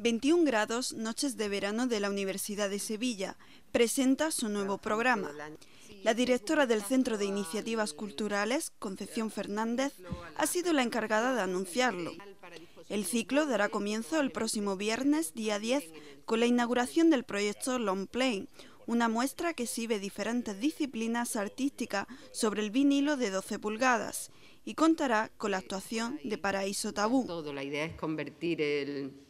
21 grados, Noches de Verano de la Universidad de Sevilla, presenta su nuevo programa. La directora del Centro de Iniciativas Culturales, Concepción Fernández, ha sido la encargada de anunciarlo. El ciclo dará comienzo el próximo viernes, día 10, con la inauguración del proyecto Long Plain, una muestra que exhibe diferentes disciplinas artísticas sobre el vinilo de 12 pulgadas y contará con la actuación de Paraíso Tabú. Todo, la idea es convertir el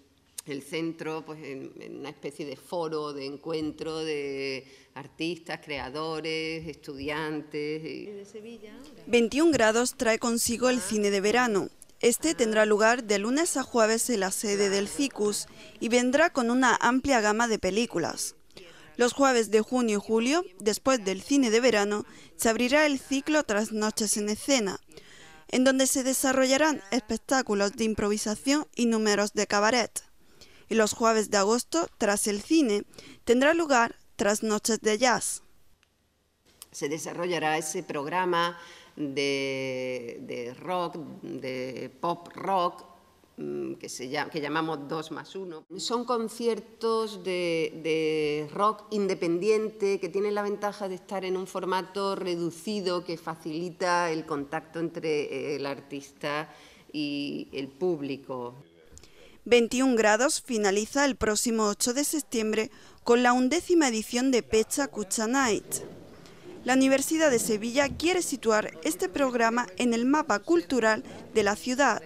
el centro pues, en, una especie de foro de encuentro de artistas, creadores, estudiantes. 21 grados trae consigo el ah. cine de verano. Este ah. tendrá lugar de lunes a jueves en la sede del CICUS y vendrá con una amplia gama de películas. Los jueves de junio y julio, después del cine de verano, se abrirá el ciclo Tras Noches en Escena, en donde se desarrollarán espectáculos de improvisación y números de cabaret y los jueves de agosto, tras el cine, tendrá lugar tras Noches de Jazz. Se desarrollará ese programa de, rock, de pop rock, mm, que, se llama, que llamamos 2 más 1. Son conciertos de, de, rock independiente que tienen la ventaja de estar en un formato reducido que facilita el contacto entre eh, el artista y el público. 21 grados finaliza el próximo 8 de septiembre con la undécima edición de Pecha Cucha Night. La Universidad de Sevilla quiere situar este programa en el mapa cultural de la ciudad.